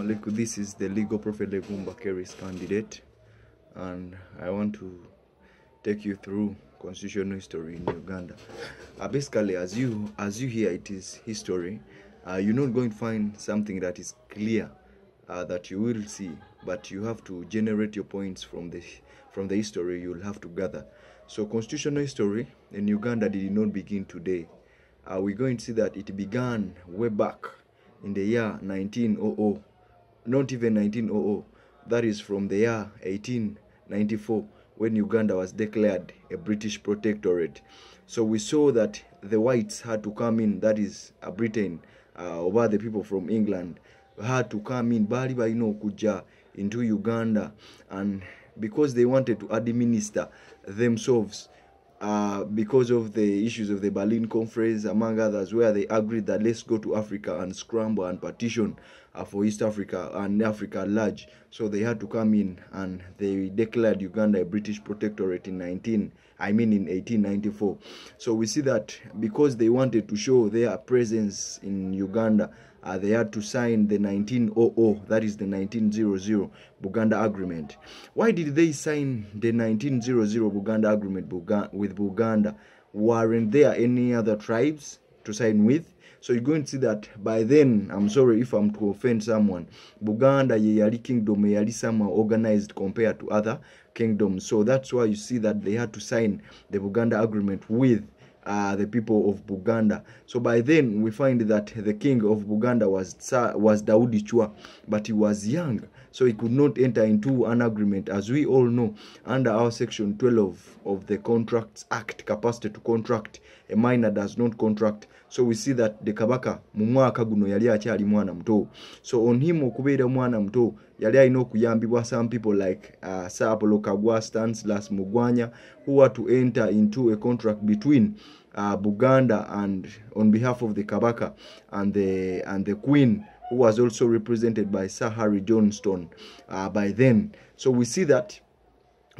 Maliku, this is the legal prophet Legumba Kerry's candidate, and I want to take you through constitutional history in Uganda. Uh, basically, as you as you hear, it is history. Uh, you're not going to find something that is clear uh, that you will see, but you have to generate your points from the from the history you'll have to gather. So, constitutional history in Uganda did not begin today. Uh, we're going to see that it began way back in the year 1900 not even 1900. That is from the year 1894 when Uganda was declared a British protectorate. So we saw that the whites had to come in, that is uh, Britain, uh, over the people from England, had to come in, bali balina okujja into Uganda and because they wanted to administer themselves uh, because of the issues of the Berlin Conference, among others, where they agreed that let's go to Africa and scramble and partition uh, for East Africa and Africa large. So they had to come in and they declared Uganda a British protectorate in 19, I mean in 1894. So we see that because they wanted to show their presence in Uganda, uh, they had to sign the 1900, that is the 1900 Buganda Agreement. Why did they sign the 1900 Buganda Agreement with Buganda? Weren't there any other tribes to sign with? So you're going to see that by then, I'm sorry if I'm to offend someone, Buganda yeyali kingdom yeyali somehow organized compared to other kingdoms. So that's why you see that they had to sign the Buganda Agreement with uh, the people of Buganda. So by then we find that the king of Buganda was was Daudi Chua, but he was young, so he could not enter into an agreement. As we all know, under our section 12 of the Contracts Act, capacity to contract a minor does not contract so we see that the kabaka mu mwaka guno yali akyali mwana muto so on him okubeera mwana muto yali alina okuyambibwa some people like uh, sir apollo kagwa stanslas mugwanya who are to enter into a contract between uh, buganda and on behalf of the kabaka and the, and the queen who was also represented by sir harry johnstone uh, by then so we see that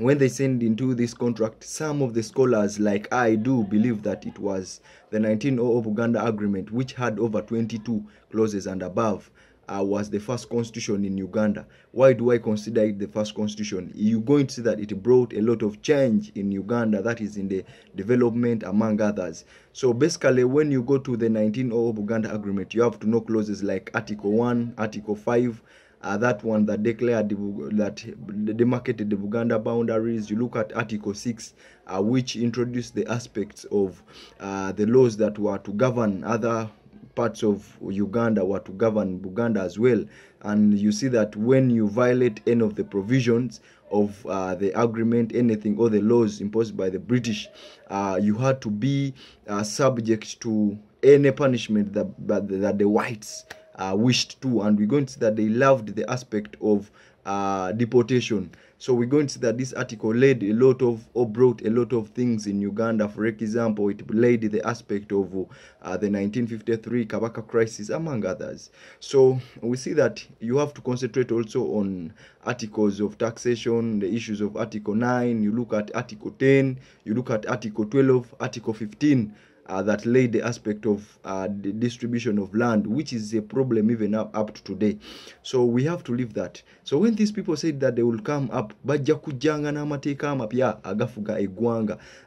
when they send into this contract, some of the scholars, like I do, believe that it was the 1900 Uganda Agreement, which had over 22 clauses and above, uh, was the first constitution in Uganda. Why do I consider it the first constitution? You're going to see that it brought a lot of change in Uganda, that is in the development, among others. So basically, when you go to the 1900 Uganda Agreement, you have to know clauses like Article 1, Article 5, uh, that one that declared that demarcated the Buganda boundaries. You look at Article 6, uh, which introduced the aspects of uh, the laws that were to govern other parts of Uganda were to govern Buganda as well. And you see that when you violate any of the provisions of uh, the agreement, anything, or the laws imposed by the British, uh, you had to be uh, subject to any punishment that, that, that the whites uh, wished to. And we're going to see that they loved the aspect of uh, deportation. So we're going to see that this article laid a lot of or brought a lot of things in Uganda. For example, it laid the aspect of uh, the 1953 Kabaka crisis, among others. So we see that you have to concentrate also on articles of taxation, the issues of Article 9, you look at Article 10, you look at Article 12, Article 15 uh, that laid the aspect of uh, the distribution of land, which is a problem even up, up to today. So we have to leave that. So when these people said that they will come up, agafuga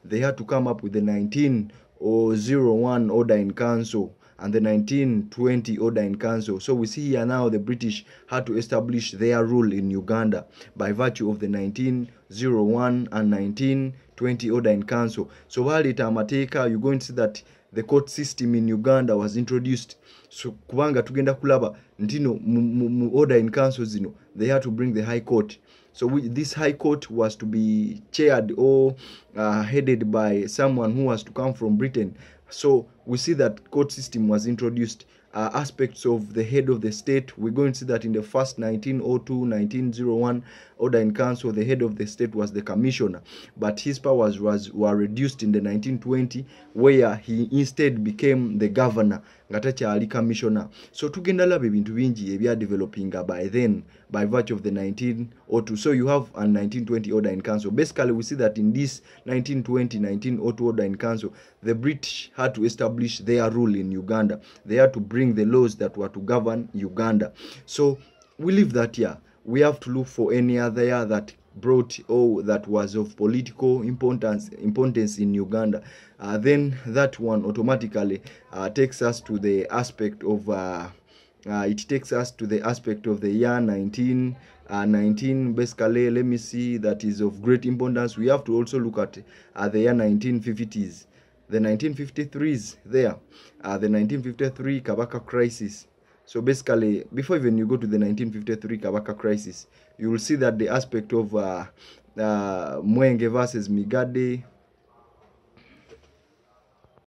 they had to come up with the 1901 order in council and the 1920 order in council. So we see here now the British had to establish their rule in Uganda by virtue of the 1901 and 1920 order in council. So while it amateka, you're going to see that the court system in uganda was introduced so kubanga tugenda kulaba ntino mu order in council zino they had to bring the high court so we, this high court was to be chaired or uh, headed by someone who was to come from britain so we see that court system was introduced uh, aspects of the head of the state. We're going to see that in the first 1902, 1901 order in council, the head of the state was the commissioner, but his powers was were reduced in the 1920, where he instead became the governor nga alika commissioner so tugenda laba ebintu bingi developinga by then by virtue of the 1902 so you have a 1920 order in council basically we see that in this 1920 1902 order in council the british had to establish establish their rule in Uganda. They had to bring the laws that were to govern Uganda. So we leave that year. We have to look for any other year that brought all that was of political importance importance in Uganda. Uh, then that one automatically uh, takes us to the aspect of uh, uh it takes us to the aspect of the year 19 uh, 19 basically let me see that is of great importance we have to also look at uh, the year 1950s the 1953s there uh, the 1953 kabaka crisis so basically before even you go to the 1953 kabaka crisis you will see that the aspect of uh, uh, mwenge versus migade